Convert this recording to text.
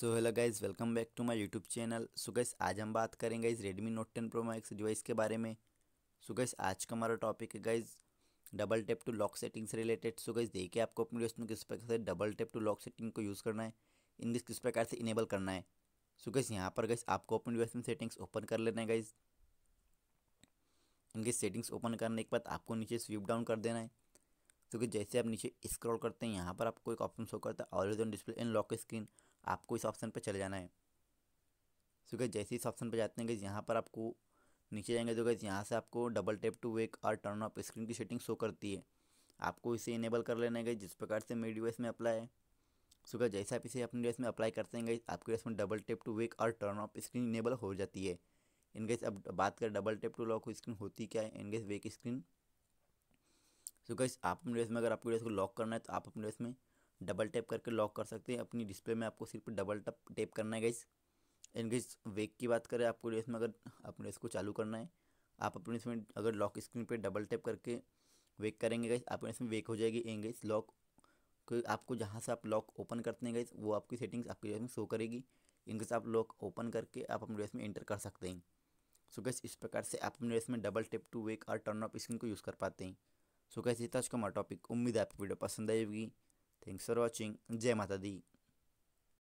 So hello guys welcome back to my YouTube channel so guys आज हम बात करेंगे इस Redmi Note ten Pro Max device के बारे में सो so गाइस आज का हमारा टॉपिक है guys double tap to lock settings से रिलेटेड सो गाइस देखिए आपको अपने डिवाइस में किस प्रकार से double tap to lock setting को यूज़ करना है दिस किस प्रकार से इनेबल करना है सो गैस गाइस यहाँ पर गाइस आपको अपने डिवाइस में सेटिंग्स ओपन कर लेना है गाइज इनके सेटिंग्स ओपन करने के बाद आपको नीचे स्वीप डाउन कर देना है क्योंकि so जैसे आप नीचे स्क्रॉल करते हैं यहाँ पर आपको एक ऑप्शन शो करता है always on display and lock screen आपको इस ऑप्शन पर चले जाना है सो गैस जैसे इस ऑप्शन पर जाते हैं गैस यहाँ पर आपको नीचे जाएंगे तो गैस यहाँ से आपको डबल टेप टू वेक और टर्न ऑफ स्क्रीन की सेटिंग शो करती है आपको इसे इनेबल कर लेना है जिस प्रकार से मेरी डिवाइस में अप्लाई है सो गैस जैसे आप इसे अपनी डिवाइस में अप्लाई करते हैं गैस आपके डिवाइस में डबल टेप टू वेक और टर्न ऑफ स्क्रीन इनेबल हो जाती है गैस अब बात करें double tap to lock screen होती क्या है guys wake screen so guys आप अपने ड्रेस में अगर आपको ड्रेस को लॉक करना है तो आप अपने ड्रेस में डबल टैप करके लॉक कर सकते हैं अपनी डिस्प्ले में आपको सिर्फ डबल टप टैप करना है गाइस इनकेस वेक की बात करें आपको रेस में अगर अपने इसको चालू करना है आप अपने इसमें अगर लॉक स्क्रीन पर डबल टैप करके वेक करेंगे गाइस आपने इसमें वेक हो जाएगी एंगेज लॉक क्योंकि आपको जहाँ से आप लॉक ओपन करते हैं गाइस वो आपकी सेटिंग्स आपकी रेस में शो करेगी इनकेस आप लॉक ओपन करके आप अपने रेस में एंटर कर सकते हैं सो गैस इस प्रकार से आप अपने रेस में डबल टेप टू वेक और टर्न ऑफ स्क्रीन को यूज़ कर पाते हैं सो गैस ये था आज का टॉपिक उम्मीद है आपकी वीडियो पसंद आएगी Thanks for watching. Jai Mata Di.